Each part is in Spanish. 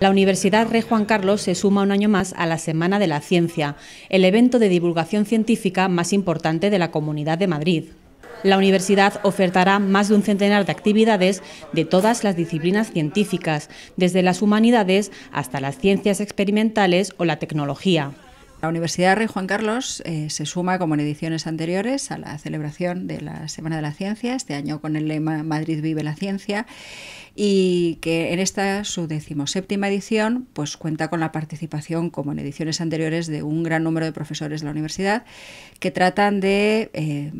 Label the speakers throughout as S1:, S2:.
S1: La Universidad Rey Juan Carlos se suma un año más a la Semana de la Ciencia, el evento de divulgación científica más importante de la Comunidad de Madrid. La universidad ofertará más de un centenar de actividades de todas las disciplinas científicas, desde las humanidades hasta las
S2: ciencias experimentales o la tecnología. La Universidad Rey Juan Carlos eh, se suma, como en ediciones anteriores, a la celebración de la Semana de la Ciencia, este año con el lema Madrid vive la ciencia, y que en esta su decimoséptima edición pues, cuenta con la participación, como en ediciones anteriores, de un gran número de profesores de la universidad que tratan de eh,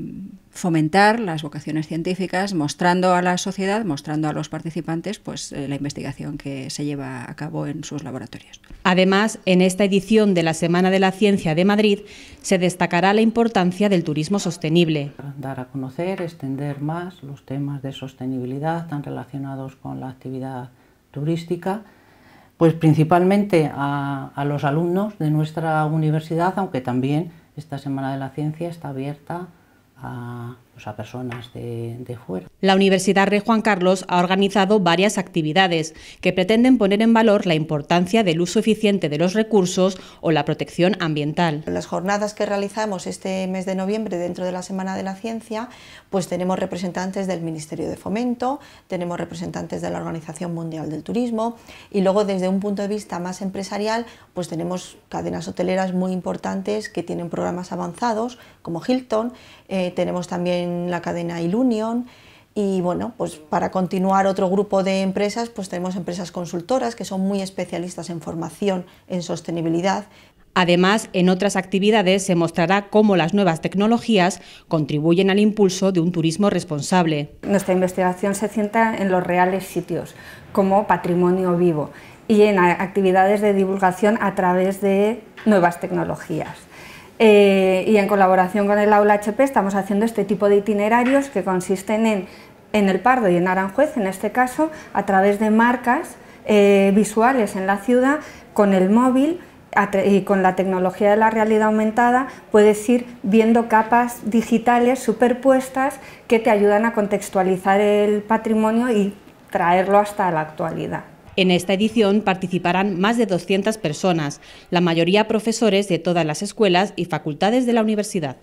S2: fomentar las vocaciones científicas, mostrando a la sociedad, mostrando a los participantes, pues eh, la investigación que se lleva a cabo en sus laboratorios.
S1: Además, en esta edición de la Semana de la Ciencia de Madrid se destacará la
S3: importancia del turismo sostenible. Dar a conocer, extender más los temas de sostenibilidad tan relacionados con la actividad turística, pues principalmente a los alumnos de nuestra universidad, aunque también esta Semana de la Ciencia está abierta 아, Pues, a personas de, de fuera.
S1: La Universidad Rey Juan Carlos ha organizado varias actividades que pretenden poner en valor la importancia del uso eficiente de los recursos o la protección ambiental. En las
S4: jornadas que realizamos este mes de noviembre dentro de la Semana de la Ciencia, pues tenemos representantes del Ministerio de Fomento, tenemos representantes de la Organización Mundial del Turismo y luego desde un punto de vista más empresarial, pues tenemos cadenas hoteleras muy importantes que tienen programas avanzados como Hilton, eh, tenemos también la cadena Ilunion y bueno, pues para continuar otro grupo de empresas, pues tenemos empresas consultoras que son muy especialistas en formación en sostenibilidad.
S1: Además, en otras actividades se mostrará cómo las nuevas tecnologías contribuyen al impulso de un turismo responsable. Nuestra investigación
S5: se centra en los reales sitios, como patrimonio vivo, y en actividades de divulgación a través de nuevas tecnologías. Eh, y en colaboración con el Aula HP estamos haciendo este tipo de itinerarios que consisten en, en el Pardo y en Aranjuez, en este caso, a través de marcas eh, visuales en la ciudad con el móvil y con la tecnología de la realidad aumentada puedes ir viendo capas digitales superpuestas que te ayudan a contextualizar el patrimonio y traerlo hasta la actualidad.
S1: En esta edición participarán más de 200 personas, la mayoría profesores de todas las escuelas y facultades de la universidad.